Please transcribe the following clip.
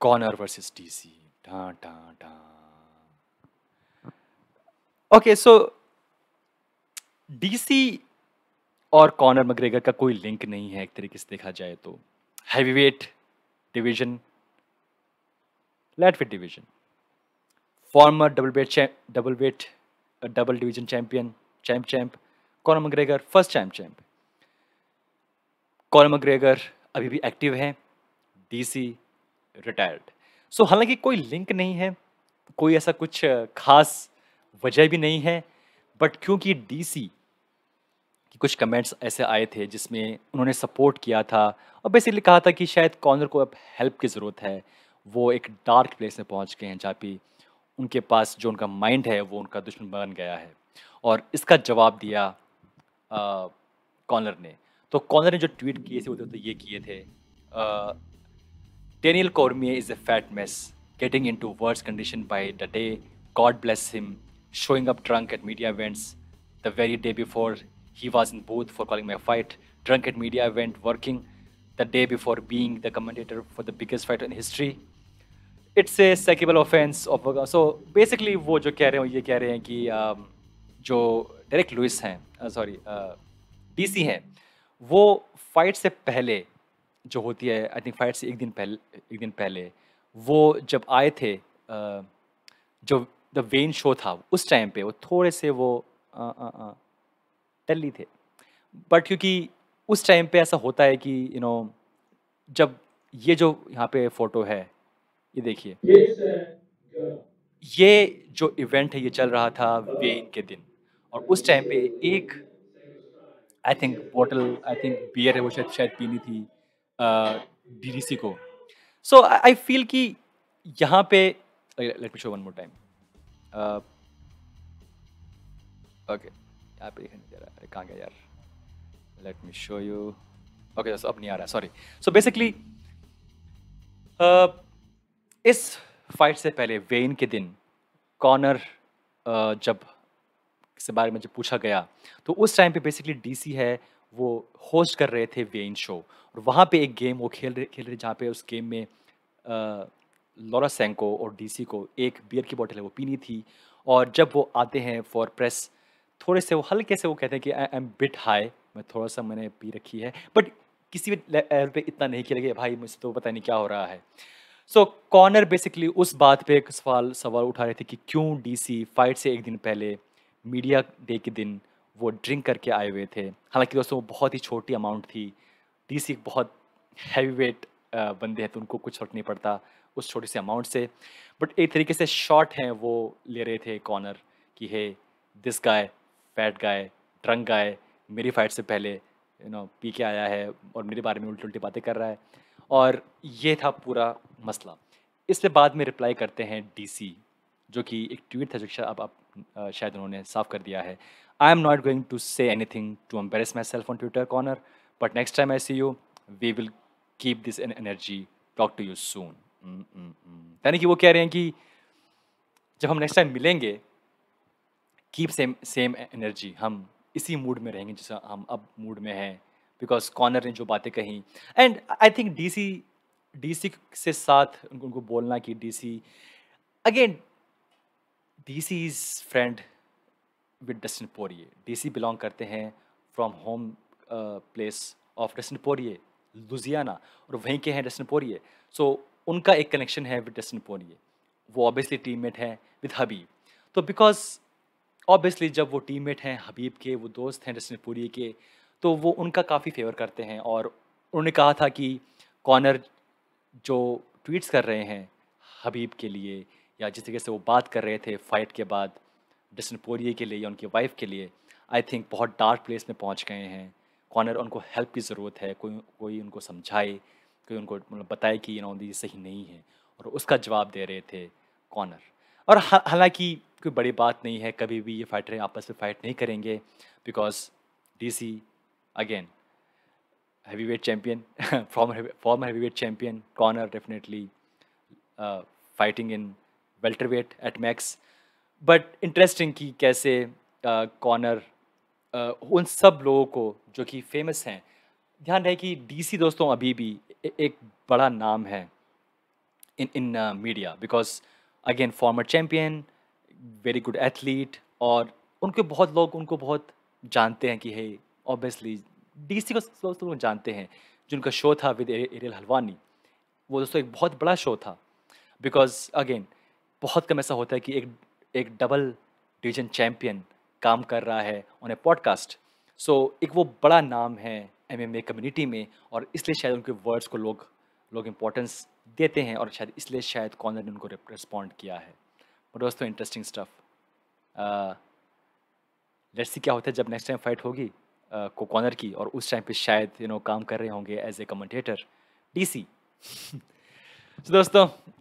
Connor versus DC. Da, da, da. Okay, so DC और Conor McGregor का कोई link नहीं है एक तरीके से देखा जाए तो heavyweight division lightweight division former double weight double weight double division champion champ champ Conor McGregor first champ champ Conor McGregor अभी भी एक्टिव हैं डीसी रिटायर्ड सो so, हालांकि कोई लिंक नहीं है कोई ऐसा कुछ खास वजह भी नहीं है बट क्योंकि डीसी की कुछ कमेंट्स ऐसे आए थे जिसमें उन्होंने सपोर्ट किया था और बेसिकली कहा था कि शायद कॉर्नर को अब हेल्प की ज़रूरत है वो एक डार्क प्लेस में पहुंच गए हैं जहाँ पे उनके पास जो उनका माइंड है वो उनका दुश्मन बन गया है और इसका जवाब दिया कॉर्नर ने तो कॉर्नर ने जो ट्वीट किए थे वो तो ये किए थे आ, Daniel Cormier is a fat mess, getting into worse condition by the day. God bless him, showing up drunk at media events. The very day before, he was in booth for calling my fight. Drunk at media event, working. The day before, being the commentator for the biggest fight in history. It's a sackable offense. Of, so basically वो जो कह रहे हैं ये कह रहे हैं कि um, जो डायरेक्ट लुइस हैं सॉरी uh, डी uh, हैं वो फाइट से पहले जो होती है आई थिंक फाइट से एक दिन पहले एक दिन पहले वो जब आए थे जो द वेन शो था उस टाइम पे वो थोड़े से वो टल्ली थे बट क्योंकि उस टाइम पे ऐसा होता है कि यू you नो know, जब ये जो यहाँ पे फोटो है ये देखिए ये जो इवेंट है ये चल रहा था वेन के दिन और उस टाइम पे एक I think bottle I think beer है वो शायद शायद पीनी थी डी को सो आई फील कि यहाँ पे let me show one more time okay यहाँ पे दिखाई नहीं दे रहा अरे कहाँ गया यार let me show you okay अब नहीं आ रहा है सॉरी सो बेसिकली इस फाइट से पहले वेन के दिन कॉर्नर uh, जब के बारे में जब पूछा गया तो उस टाइम पे बेसिकली डीसी है वो होस्ट कर रहे थे वेन शो और वहाँ पे एक गेम वो खेल रहे खेल रहे जहाँ पे उस गेम में लॉरा सेंको और डीसी को एक बियर की बोतल है वो पीनी थी और जब वो आते हैं फॉर प्रेस थोड़े से वो हल्के से वो कहते हैं कि आई एम बिट हाई मैं थोड़ा सा मैंने पी रखी है बट किसी भी लेवल पे इतना नहीं किया गया भाई मुझसे तो पता नहीं क्या हो रहा है सो कॉर्नर बेसिकली उस बात पे एक सवाल सवाल उठा रहे थे कि क्यों डीसी फाइट से एक दिन पहले मीडिया डे के दिन वो ड्रिंक करके आए हुए थे हालांकि दोस्तों वो बहुत ही छोटी अमाउंट थी डी सी बहुत हैवी वेट बंदे हैं तो उनको कुछ फर्क नहीं पड़ता उस छोटी से अमाउंट से बट एक तरीके से शॉर्ट हैं वो ले रहे थे कॉर्नर कि hey this guy fat guy drunk guy मेरी फाइट से पहले यू नो पी के आया है और मेरे बारे में उल्टी उल्टी बातें कर रहा है और ये था पूरा मसला इससे बाद में रिप्लाई करते हैं डीसी जो कि एक ट्वीट था जो अब आप शायद उन्होंने साफ़ कर दिया है I am not going to say anything to embarrass myself on Twitter corner, but next time I see you, we will keep this energy. Talk to you soon. यानी कि वो कह रहे हैं कि जब हम नेक्स्ट टाइम मिलेंगे कीप सेम सेम एनर्जी हम इसी मूड में रहेंगे जैसा हम अब मूड में हैं बिकॉज कॉर्नर ने जो बातें कही and I think DC DC से साथ उनको उनको बोलना कि DC again DC is friend with Dustin Poirier DC belong करते हैं from home place of Dustin Poirier Louisiana और वहीं के हैं डस्टिन पोरिए सो उनका एक कनेक्शन है विद डस्टिन पोरिए वो ऑब्वियसली टीममेट हैं विद हबीब तो बिकॉज ऑब्वियसली जब वो टीममेट हैं हबीब के वो दोस्त हैं डस्टिन पोरिए के तो वो उनका काफ़ी फेवर करते हैं और उन्होंने कहा था कि कॉनर जो ट्वीट्स कर रहे हैं हबीब के लिए या जिस तरीके से वो बात कर रहे थे फाइट के बाद जस्टिन पोरिए के लिए या उनकी वाइफ के लिए आई थिंक बहुत डार्क प्लेस में पहुंच गए हैं कॉर्नर उनको हेल्प की ज़रूरत है कोई कोई उनको समझाए कोई उनको मतलब बताए कि यू दी ये सही नहीं है और उसका जवाब दे रहे थे कॉर्नर और हालांकि कोई बड़ी बात नहीं है कभी भी ये फाइटर आपस में फाइट नहीं करेंगे because D C again weight champion form heavyweight champion Conor definitely fighting in welterweight at max but interesting कि कैसे कॉर्नर उन सब लोगों को जो कि फेमस हैं ध्यान रहे कि डीसी दोस्तों अभी भी ए, एक बड़ा नाम है in in media because again former champion very good athlete और उनके बहुत लोग उनको बहुत जानते हैं कि है ऑब्वियसली सी को दोस्तों लोग जानते हैं जिनका शो था विद एरियल हलवानी वो दोस्तों एक बहुत बड़ा शो था बिकॉज अगेन बहुत कम ऐसा होता है कि एक एक डबल डिवीजन चैम्पियन काम कर रहा है ऑन ए पॉडकास्ट सो एक वो बड़ा नाम है एम कम्युनिटी में और इसलिए शायद उनके वर्ड्स को लोग लोग इम्पोर्टेंस देते हैं और शायद इसलिए शायद कॉर्नर ने उनको रिस्पॉन्ड किया है बट दोस्तों इंटरेस्टिंग स्टफ लेट्स सी क्या होता है जब नेक्स्ट टाइम फाइट होगी uh, को कॉर्नर की और उस टाइम पे शायद यू नो काम कर रहे होंगे as a commentator DC so दोस्तों